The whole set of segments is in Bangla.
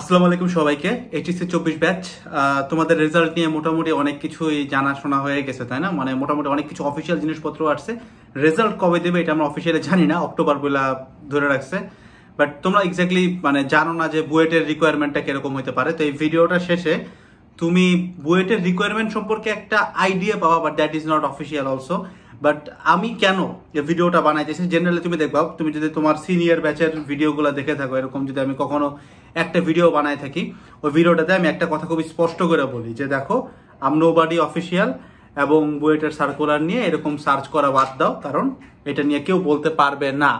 আসসালামু আলাইকুম সবাইকে এইচএসসি চব্বিশ ব্যাচ তোমাদের রেজাল্ট নিয়ে মোটামুটি অনেক কিছুই জানাশোনা হয়ে গেছে তাই না মানে মোটামুটি অনেক কিছু অফিসিয়াল জিনিসপত্র আসছে রেজাল্ট কবে দেবে এটা আমরা অফিসিয়ালি জানি না অক্টোবর বেলা ধরে রাখছে বাট তোমরা এক্স্যাক্টলি মানে জানো না যে বুয়েটের রিকোয়ারমেন্টটা কীরকম হতে পারে তো এই ভিডিওটা শেষে তুমি বুয়েটের রিকোয়ারমেন্ট সম্পর্কে একটা আইডিয়া পাওয়া but that is not official also but আমি কেন এই ভিডিওটা বানাইতেছি জেনারেলি তুমি দেখবা তুমি যদি তোমার সিনিয়র ব্যাচের ভিডিওগুলো দেখে থাকো এরকম যদি আমি কখনো একটা ভিডিও বানাই থাকি ওই ভিডিওটাতে আমি একটা কথা খুব স্পষ্ট করে বলি যে দেখো আম বাডি অফিসিয়াল এবং বুয়েটের সার্কুলার নিয়ে এরকম সার্চ করা বাদ দাও কারণ এটা নিয়ে কেউ বলতে পারবে না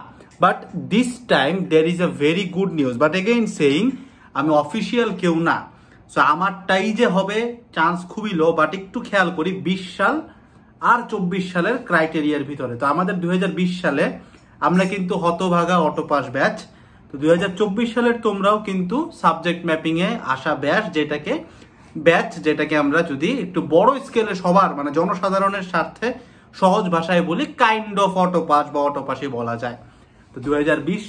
but this time there is a very good news but again saying আমি অফিসিয়াল কেউ না সো আমারটাই যে হবে চান্স খুবই লো বাট একটু খেয়াল করি বিশ সাল আর চব্বিশ সালের ক্রাইটেরিয়ার ভিতরে তো আমাদের দুই সালে আমরা কিন্তু হতভাগা অটোপাস ব্যাচ তো দুই সালের তোমরাও কিন্তু সাবজেক্ট ম্যাপিংয়ে আসা ব্যাচ যেটাকে ব্যাচ যেটাকে আমরা যদি একটু বড় স্কেলে সবার মানে জনসাধারণের স্বার্থে সহজ ভাষায় বলি কাইন্ড অফ অটোপাস বা অটোপাসই বলা যায় তো দু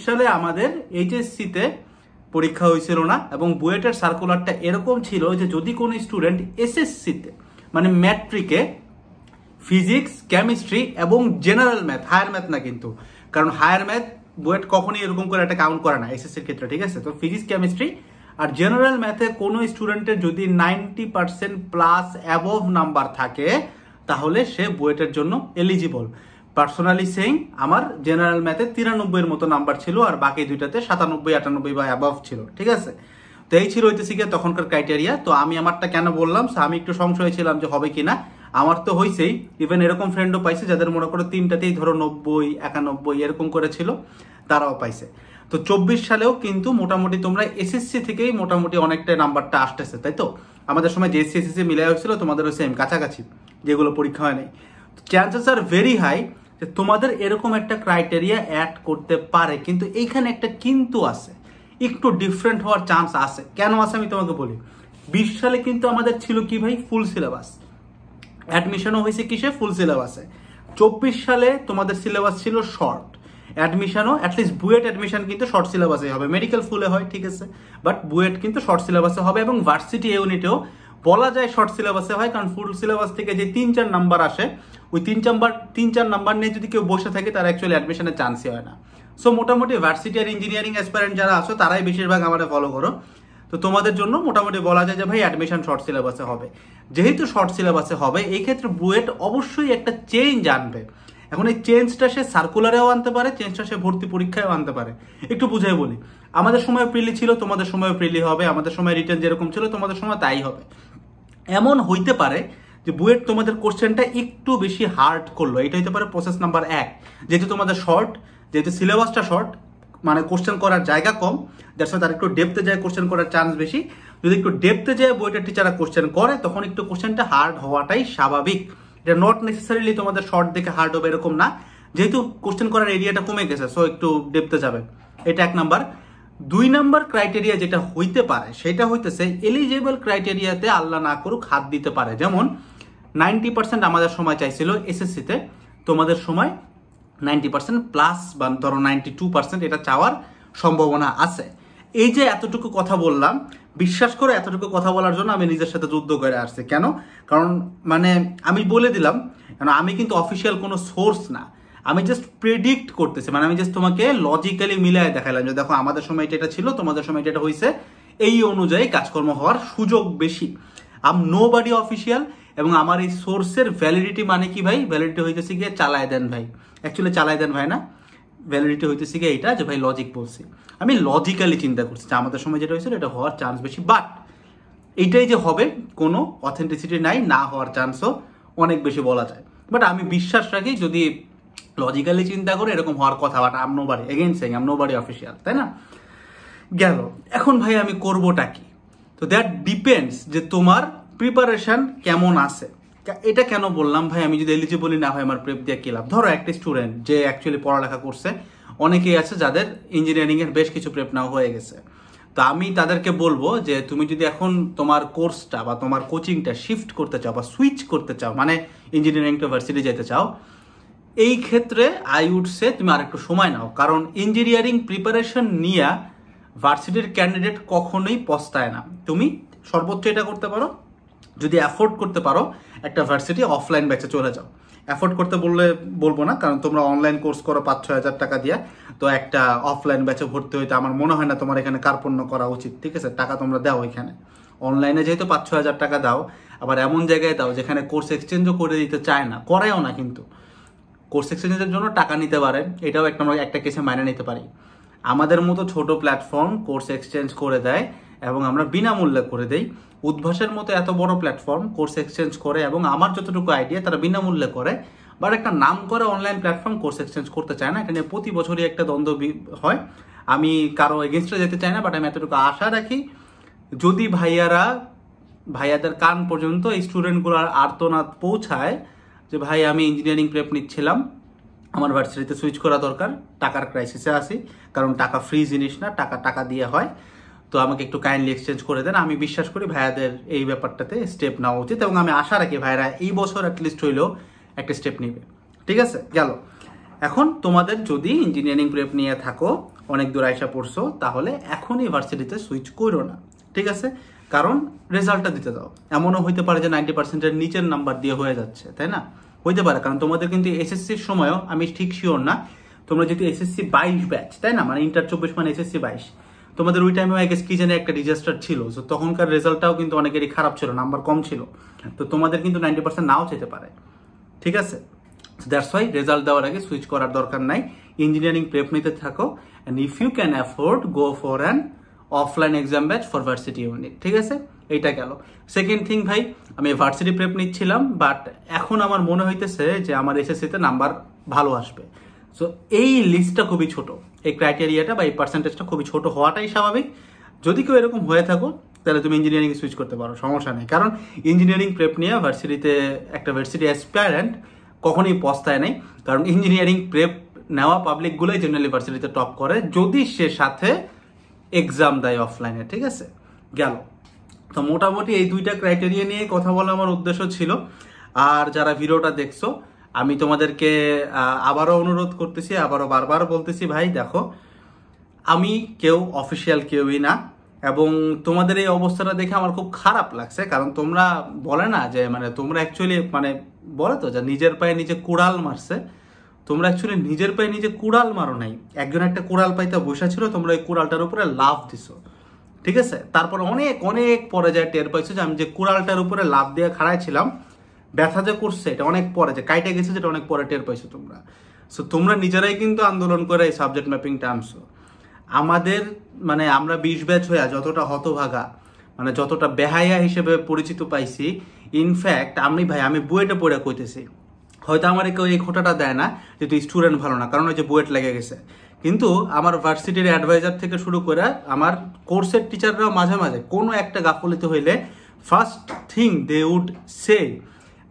সালে আমাদের এইচএসসিতে পরীক্ষা হয়েছিল না এবং বুয়েটের সার্কুলারটা এরকম ছিল যে যদি কোনো স্টুডেন্ট এসএসসিতে মানে ম্যাট্রিকে ফিজিক্স কেমিস্ট্রি এবং জেনারেল ম্যাথ হায়ার ম্যাথ না কিন্তু কারণ হায়ার ম্যাথ বুয়েট কখনই এরকম করে একটা কাউন্ট করে না এসএসসির ক্ষেত্রে ঠিক আছে তো ফিজিক্স কেমিস্ট্রি আর জেনারেল ম্যাথে কোনো স্টুডেন্টের যদি ninety percent plus above number থাকে তাহলে সে বুয়েটের জন্য এলিজিবল পার্সোনালি সেইং আমার জেনারেল ম্যাথে তিরানব্বইয়ের মতো নাম্বার ছিল আর বাকি দুইটাতে সাতানব্বই আটানব্বই বা অ্যাবভ ছিল ঠিক আছে তো এই ছিল ঐতিহাসিকের তখনকার ক্রাইটেরিয়া তো আমি আমারটা কেন বললাম আমি একটু সংশয় ছিলাম যে হবে কিনা আমার তো হয়েছেই ইভেন এরকম ফ্রেন্ডও পাইছে যাদের মনে করো তিনটাতেই ধরো নব্বই একানব্বই এরকম করেছিল তারাও পাইছে তো চব্বিশ সালেও কিন্তু মোটামুটি তোমরা এসএসসি থেকেই মোটামুটি অনেকটা নাম্বারটা আসতেছে তাই তো আমাদের সময় জেএসসি এসএসসি মিলে হয়েছিল তোমাদেরও সেম কাছাকাছি যেগুলো পরীক্ষা হয় নাই চান্সেস আর ভেরি হাই যে তোমাদের এরকম একটা ক্রাইটেরিয়া অ্যাড করতে পারে কিন্তু এইখানে একটা কিন্তু আছে একটু ডিফারেন্ট হওয়ার চান্স আছে কেন আছে আমি তোমাকে বলি বিশ সালে কিন্তু আমাদের ছিল কি ভাই ফুল সিলেবাস অ্যাডমিশনও হয়েছে কিসে ফুল সিলেবাসে চব্বিশ সালে তোমাদের সিলেবাস ছিল শর্ট অ্যাডমিশনও অ্যাটলিস্ট বুয়েট অ্যাডমিশন কিন্তু শর্ট সিলেবাসে হবে মেডিকেল ফুলে হয় ঠিক আছে বাট বুয়েট কিন্তু শর্ট সিলেবাসে হবে এবং ভার্সিটি ইউনিটেও বলা যায় শর্ট সিলেবাসে হয় কারণ ফুল সিলেবাস থেকে যে তিন চার নাম্বার আসে ওই তিন চাম্বার তিন চার নাম্বার নিয়ে যদি কেউ বসে থাকে তার অ্যাকচুয়ালি অ্যাডমিশনের চান্সই হয় না সো মোটামুটি ভার্সিটি আর ইঞ্জিনিয়ারিং অ্যাসপারেন্ট যারা আসো তারাই বেশিরভাগ আমাদের ফলো করো তো তোমাদের জন্য মোটামুটি বলা যায় যে ভাই অ্যাডমিশন শর্ট সিলেবাসে হবে যেহেতু শর্ট সিলেবাসে হবে এই ক্ষেত্রে বুয়েট অবশ্যই একটা চেঞ্জ আনবে এখন এই চেঞ্জটা সে সার্কুলারেও আনতে পারে চেঞ্জটা সে ভর্তি পরীক্ষায়ও আনতে পারে একটু বুঝাই বলি আমাদের সময় প্রিলি ছিল তোমাদের সময় প্রিলি হবে আমাদের সময় রিটার্ন যেরকম ছিল তোমাদের সময় তাই হবে এমন হইতে পারে যে বুয়েট তোমাদের কোশ্চেনটা একটু বেশি হার্ড করলো এটা হইতে পারে প্রসেস নাম্বার এক যেহেতু তোমাদের শর্ট যেহেতু সিলেবাসটা শর্ট মানে কোশ্চেন করার জায়গা কম যার সাথে তার একটু ডেপতে যায় কোশ্চেন করার চান্স বেশি যদি একটু ডেপতে যায় বইটার টিচাররা কোশ্চেন করে তখন একটু কোশ্চেনটা হার্ড হওয়াটাই স্বাভাবিক এটা নট নেসেসারিলি তোমাদের শর্ট দেখে হার্ড হবে এরকম না যেহেতু কোশ্চেন করার এরিয়াটা কমে গেছে সো একটু ডেপতে যাবে এটা এক নাম্বার দুই নাম্বার ক্রাইটেরিয়া যেটা হইতে পারে সেটা হইতেছে এলিজেবল ক্রাইটেরিয়াতে আল্লাহ না করুক হাত দিতে পারে যেমন নাইনটি পার্সেন্ট আমাদের সময় চাইছিল এসএসসিতে তোমাদের সময় নাইনটি পার্সেন্ট প্লাস বা ধরো নাইনটি টু পার্সেন্ট এটা চাওয়ার সম্ভাবনা আছে এই যে এতটুকু কথা বললাম বিশ্বাস করে এতটুকু কথা বলার জন্য আমি নিজের সাথে যুদ্ধ করে আসছি কেন কারণ মানে আমি বলে দিলাম কেন আমি কিন্তু অফিসিয়াল কোনো সোর্স না আমি জাস্ট প্রেডিক্ট করতেছি মানে আমি জাস্ট তোমাকে লজিক্যালি মিলায় দেখালাম যে দেখো আমাদের সময় এটা ছিল তোমাদের সময় এটা হয়েছে এই অনুযায়ী কাজকর্ম হওয়ার সুযোগ বেশি আম নো বাডি অফিসিয়াল এবং আমার এই সোর্সের ভ্যালিডিটি মানে কি ভাই ভ্যালিডিটি হইতেছে গিয়ে চালায় দেন ভাই অ্যাকচুয়ালি চালাই দেন ভাই না ভ্যালিডিটি হইতেছে গিয়ে এটা যে ভাই লজিক বলছি আমি লজিক্যালি চিন্তা করছি যে আমাদের সময় যেটা হয়েছিল এটা হওয়ার চান্স বেশি বাট এইটাই যে হবে কোনো অথেন্টিসিটি নাই না হওয়ার চান্সও অনেক বেশি বলা যায় বাট আমি বিশ্বাস রাখি যদি লজিক্যালি চিন্তা করে এরকম হওয়ার কথা but I'm nobody again saying I'm nobody official তাই না গেল এখন ভাই আমি করবোটা কি তো দ্যাট ডিপেন্ডস যে তোমার প্রিপারেশন কেমন আছে এটা কেন বললাম ভাই আমি যদি এলিজিবলি না হয় আমার প্রেপ দিয়ে কি লাভ ধরো একটা স্টুডেন্ট যে অ্যাকচুয়ালি পড়ালেখা করছে অনেকেই আছে যাদের ইঞ্জিনিয়ারিংয়ের বেশ কিছু প্রেপ নাও হয়ে গেছে তো আমি তাদেরকে বলবো যে তুমি যদি এখন তোমার কোর্সটা বা তোমার কোচিংটা শিফট করতে চাও বা সুইচ করতে চাও মানে ইঞ্জিনিয়ারিং ইউনিভার্সিটি যেতে চাও এই ক্ষেত্রে আই উড সে তুমি আরেকটু সময় নাও কারণ ইঞ্জিনিয়ারিং প্রিপারেশন নিয়ে ভার্সিটির ক্যান্ডিডেট কখনোই পস্তায় না তুমি সর্বোচ্চ এটা করতে পারো যদি অ্যাফোর্ড করতে পারো একটা ভার্সিটি অফলাইন ব্যাচে চলে যাও অ্যাফোর্ড করতে বললে বলবো না কারণ তোমরা অনলাইন কোর্স করো পাঁচ ছয় হাজার টাকা দিয়ে তো একটা অফলাইন ব্যাচে ভর্তি হইতে আমার মনে হয় না তোমার এখানে কার্পণ্য করা উচিত ঠিক আছে টাকা তোমরা দাও এখানে অনলাইনে যেহেতু পাঁচ ছয় হাজার টাকা দাও আবার এমন জায়গায় দাও যেখানে কোর্স এক্সচেঞ্জও করে দিতে চায় না করেও না কিন্তু কোর্স এক্সচেঞ্জের জন্য টাকা নিতে পারে এটাও একটা আমরা একটা কেসে মাইনে নিতে পারি আমাদের মতো ছোট প্ল্যাটফর্ম কোর্স এক্সচেঞ্জ করে দেয় এবং আমরা বিনামূল্যে করে দেই উদ্ভাসের মতো এত বড় প্ল্যাটফর্ম কোর্স এক্সচেঞ্জ করে এবং আমার যতটুকু আইডিয়া তারা বিনামূল্যে করে বাট একটা নাম করে অনলাইন প্ল্যাটফর্ম কোর্স এক্সচেঞ্জ করতে চায় না এটা নিয়ে প্রতি বছরই একটা দ্বন্দ্ব হয় আমি কারো এগেনস্টে যেতে চাই না বাট আমি এতটুকু আশা রাখি যদি ভাইয়ারা ভাইয়াদের কান পর্যন্ত এই স্টুডেন্টগুলোর আর্তনাদ পৌঁছায় যে ভাই আমি ইঞ্জিনিয়ারিং প্রেপ নিচ্ছিলাম আমার ভার্সিটিতে সুইচ করা দরকার টাকার ক্রাইসিসে আসি কারণ টাকা ফ্রি জিনিস না টাকা টাকা দিয়ে হয় তো আমাকে একটু কাইন্ডলি এক্সচেঞ্জ করে দেন আমি বিশ্বাস করি ভাইয়াদের এই ব্যাপারটাতে স্টেপ নেওয়া উচিত এবং আমি আশা রাখি ভাইরা এই বছর অ্যাটলিস্ট হইলেও একটা স্টেপ নেবে ঠিক আছে গেল এখন তোমাদের যদি ইঞ্জিনিয়ারিং প্রেপ নিয়ে থাকো অনেক দূর আয়সা পড়ছো তাহলে এখন ইউনিভার্সিটিতে সুইচ করো না ঠিক আছে কারণ রেজাল্টটা দিতে দাও এমনও হইতে পারে যে নাইনটি পার্সেন্টের নিচের নাম্বার দিয়ে হয়ে যাচ্ছে তাই না হইতে পারে কারণ তোমাদের কিন্তু এসএসসির সময়ও আমি ঠিক শিওর না তোমরা যেহেতু এসএসসি বাইশ ব্যাচ তাই না মানে ইন্টার চব্বিশ মানে এসএসসি বাইশ তোমাদের ওই টাইমেও আগে কি জানে একটা ডিজাস্টার ছিল সো তখনকার রেজাল্টটাও কিন্তু অনেকেরই খারাপ ছিল নাম্বার কম ছিল তো তোমাদের কিন্তু নাইনটি পার্সেন্ট নাও যেতে পারে ঠিক আছে দ্যাটস ওয়াই রেজাল্ট দেওয়ার আগে সুইচ করার দরকার নাই ইঞ্জিনিয়ারিং প্রেপ নিতে থাকো and if you can afford go for an offline exam batch for varsity unit ঠিক আছে এইটা গেল সেকেন্ড থিং ভাই আমি ভার্সিটি প্রেপ নিচ্ছিলাম বাট এখন আমার মনে হইতেছে যে আমার এসএসসিতে নাম্বার ভালো আসবে সো এই লিস্টটা খুবই ছোটো এই ক্রাইটেরিয়াটা বা এই পার্সেন্টেজটা খুবই ছোট হওয়াটাই স্বাভাবিক যদি কেউ এরকম হয়ে থাকো তাহলে তুমি ইঞ্জিনিয়ারিং সুইচ করতে পারো সমস্যা নেই কারণ ইঞ্জিনিয়ারিং প্রেপ নিয়ে ভার্সিটিতে একটা ভার্সিটি অ্যাসপায়ারেন্ট কখনোই পস্তায় নেই কারণ ইঞ্জিনিয়ারিং প্রেপ নেওয়া পাবলিকগুলোই জেনারেল ভার্সিটিতে টপ করে যদি সে সাথে এক্সাম দেয় অফলাইনে ঠিক আছে গেল তো মোটামুটি এই দুইটা ক্রাইটেরিয়া নিয়ে কথা বলা আমার উদ্দেশ্য ছিল আর যারা ভিডিওটা দেখছো আমি তোমাদেরকে আবারও অনুরোধ করতেছি আবারও বারবার বলতেছি ভাই দেখো আমি কেউ অফিসিয়াল কেউই না এবং তোমাদের এই অবস্থাটা দেখে আমার খুব খারাপ লাগছে কারণ তোমরা বলে না যে মানে তোমরা অ্যাকচুয়ালি মানে বলে তো যে নিজের পায়ে নিজে কুড়াল মারছে তোমরা অ্যাকচুয়ালি নিজের পায়ে নিজে কুড়াল মারো নাই একজন একটা কুড়াল পাইতে বসা ছিল তোমরা ওই কুড়ালটার উপরে লাভ দিছো ঠিক আছে তারপর অনেক অনেক পরে যায় টের পাইছো যে আমি যে কুড়ালটার উপরে লাভ দিয়ে খাড়াইছিলাম ছিলাম ব্যথা যে করছে এটা অনেক পরে যে কাইটে গেছে যেটা অনেক পরে টের পাইছো তোমরা সো তোমরা নিজেরাই কিন্তু আন্দোলন করে এই সাবজেক্ট ম্যাপিংটা আনছো আমাদের মানে আমরা বিশ ব্যাচ হইয়া যতটা হতভাগা মানে যতটা বেহাইয়া হিসেবে পরিচিত পাইছি ইনফ্যাক্ট আমি ভাই আমি বুয়েটা পড়ে কইতেছি হয়তো আমার কেউ এই খোটাটা দেয় না যে তুই স্টুডেন্ট ভালো না কারণ ওই যে বুয়েট লেগে গেছে কিন্তু আমার ভার্সিটির অ্যাডভাইজার থেকে শুরু করে আমার কোর্সের টিচাররাও মাঝে মাঝে কোনো একটা গাফলিতে হইলে first thing they would say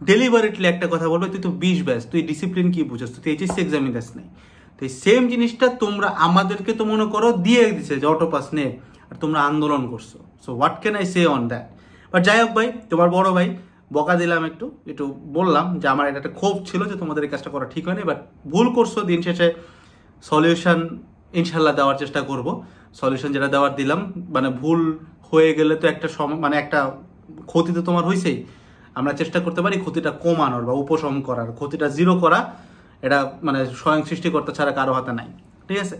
deliberately একটা কথা বলবে তুই তো বিশ ব্যাস তুই ডিসিপ্লিন কি বুঝোস তুই এইচএসি এক্সামে দাস নাই তো এই সেম জিনিসটা তোমরা আমাদেরকে তো মনে করো দিয়ে দিছে যে অটো পাস নে আর তোমরা আন্দোলন করছো so what can I say on that but যাই হোক ভাই তোমার বড় ভাই বকা দিলাম একটু একটু বললাম যে আমার এটা একটা ক্ষোভ ছিল যে তোমাদের এই কাজটা করা ঠিক হয়নি বাট ভুল করছো দিন শেষে সলিউশন ইনশাল্লাহ দেওয়ার চেষ্টা করব সলিউশন যেটা দেওয়ার দিলাম মানে ভুল হয়ে গেলে তো একটা সম মানে একটা ক্ষতি তো তোমার হয়েছেই আমরা চেষ্টা করতে পারি ক্ষতিটা কমানোর বা উপশম করার ক্ষতিটা জিরো করা এটা মানে স্বয়ং সৃষ্টিকর্তা ছাড়া কারো হাতে নাই ঠিক আছে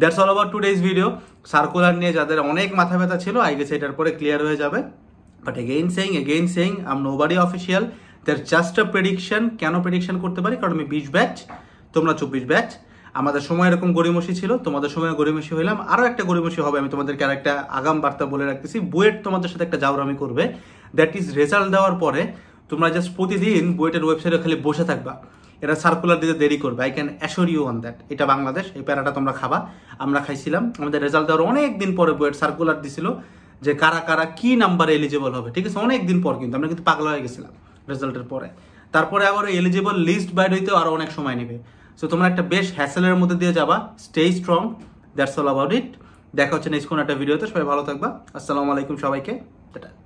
that's all to today's video circular নিয়ে যাদের অনেক মাথা ব্যথা ছিল আই গেছে এটার পরে ক্লিয়ার হয়ে যাবে but again saying again saying I'm body official there just a prediction কেন প্রেডিকশন করতে পারি কারণ আমি বিশ ব্যাচ তোমরা চব্বিশ ব্যাচ আমাদের সময় এরকম গরিমসি ছিল তোমাদের সময় গরিমসি হইলাম আরও একটা গরিমসি হবে আমি তোমাদেরকে আর একটা আগাম বার্তা বলে রাখতেছি বুয়েট তোমাদের সাথে একটা আমি করবে দ্যাট ইজ রেজাল্ট দেওয়ার পরে তোমরা জাস্ট প্রতিদিন বইটার ওয়েবসাইটে খালি বসে থাকবা এরা সার্কুলার দিতে দেরি করবে I can assure you on that এটা বাংলাদেশ এই প্যারাটা তোমরা খাবা আমরা খাইছিলাম আমাদের রেজাল্ট দেওয়ার অনেক দিন পরে বইয়ের সার্কুলার দিছিল যে কারা কারা কি নাম্বারে এলিজেবল হবে ঠিক আছে অনেক দিন পর কিন্তু আমরা কিন্তু পাগলা হয়ে গেছিলাম রেজাল্টের পরে তারপরে আবার এলিজেবল লিস্ট বাইড হইতেও আরও অনেক সময় নেবে সো তোমরা একটা বেশ হ্যাসেলের মধ্যে দিয়ে যাবা stay strong that's all about it দেখা হচ্ছে নেক্সট কোনো একটা ভিডিওতে সবাই ভালো থাকবা আসসালামু আলাইকুম সবাইকে টাটা